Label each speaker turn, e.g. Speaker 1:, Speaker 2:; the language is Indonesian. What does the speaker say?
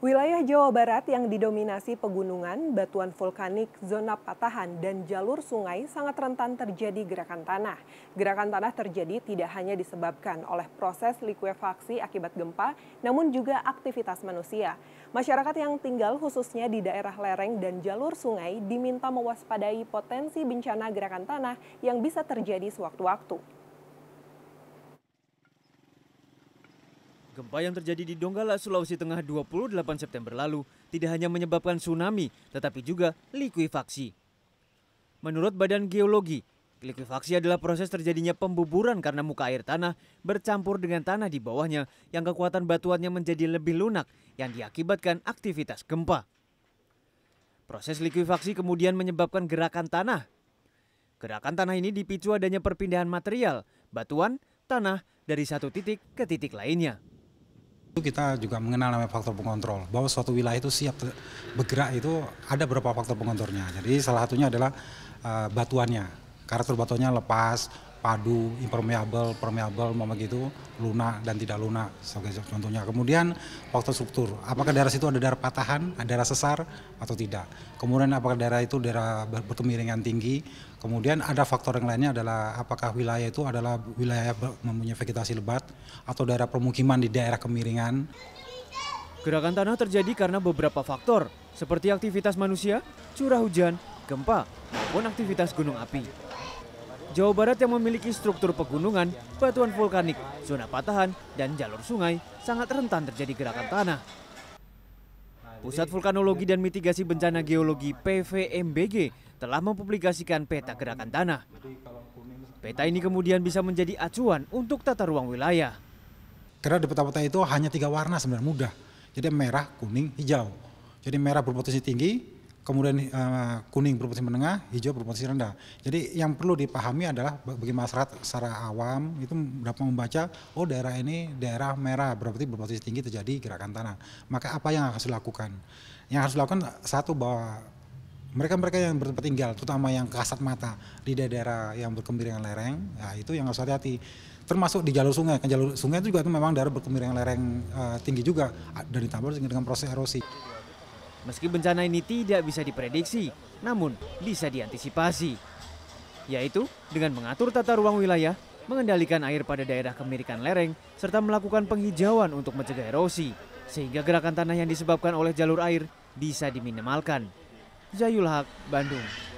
Speaker 1: Wilayah Jawa Barat yang didominasi pegunungan, batuan vulkanik, zona patahan, dan jalur sungai sangat rentan terjadi gerakan tanah. Gerakan tanah terjadi tidak hanya disebabkan oleh proses likuifaksi akibat gempa, namun juga aktivitas manusia. Masyarakat yang tinggal khususnya di daerah lereng dan jalur sungai diminta mewaspadai potensi bencana gerakan tanah yang bisa terjadi sewaktu-waktu.
Speaker 2: Gempa yang terjadi di Donggala, Sulawesi Tengah 28 September lalu tidak hanya menyebabkan tsunami, tetapi juga likuifaksi. Menurut Badan Geologi, likuifaksi adalah proses terjadinya pembuburan karena muka air tanah bercampur dengan tanah di bawahnya yang kekuatan batuannya menjadi lebih lunak yang diakibatkan aktivitas gempa. Proses likuifaksi kemudian menyebabkan gerakan tanah. Gerakan tanah ini dipicu adanya perpindahan material, batuan, tanah dari satu titik ke titik lainnya.
Speaker 3: Kita juga mengenal namanya faktor pengontrol, bahwa suatu wilayah itu siap bergerak itu ada beberapa faktor pengontrolnya. Jadi salah satunya adalah uh, batuannya, karakter batuannya lepas, padu, impermeable, permeable, mama gitu, lunak dan tidak lunak sebagai contohnya. Kemudian faktor struktur, apakah daerah situ ada daerah patahan, ada daerah sesar atau tidak. Kemudian apakah daerah itu daerah berkemiringan tinggi. Kemudian ada faktor yang lainnya adalah apakah wilayah itu adalah wilayah mempunyai vegetasi lebat atau daerah permukiman di daerah kemiringan.
Speaker 2: Gerakan tanah terjadi karena beberapa faktor, seperti aktivitas manusia, curah hujan, gempa, maupun aktivitas gunung api. Jawa Barat yang memiliki struktur pegunungan, batuan vulkanik, zona patahan, dan jalur sungai sangat rentan terjadi gerakan tanah. Pusat Vulkanologi dan Mitigasi Bencana Geologi PVMBG telah mempublikasikan peta gerakan tanah. Peta ini kemudian bisa menjadi
Speaker 3: acuan untuk tata ruang wilayah. Karena di peta-peta itu hanya tiga warna sebenarnya mudah. Jadi merah, kuning, hijau. Jadi merah berpotensi tinggi, kemudian uh, kuning berpotensi menengah, hijau berpotensi rendah. Jadi yang perlu dipahami adalah bagi masyarakat secara awam itu dapat membaca, oh daerah ini daerah merah, berarti berpotensi tinggi terjadi gerakan tanah. Maka apa yang harus dilakukan? Yang harus dilakukan satu bahwa mereka-mereka yang bertempat tinggal, terutama yang kasat mata di daerah-daerah yang berkemiringan lereng, ya itu yang harus hati-hati. Termasuk di jalur sungai, kan jalur sungai itu juga itu memang daerah berkemiringan lereng uh, tinggi juga, dan ditambah dengan proses erosi.
Speaker 2: Meski bencana ini tidak bisa diprediksi, namun bisa diantisipasi. Yaitu dengan mengatur tata ruang wilayah, mengendalikan air pada daerah kemirikan lereng, serta melakukan penghijauan untuk mencegah erosi, sehingga gerakan tanah yang disebabkan oleh jalur air bisa diminimalkan. Zayul Haq, Bandung.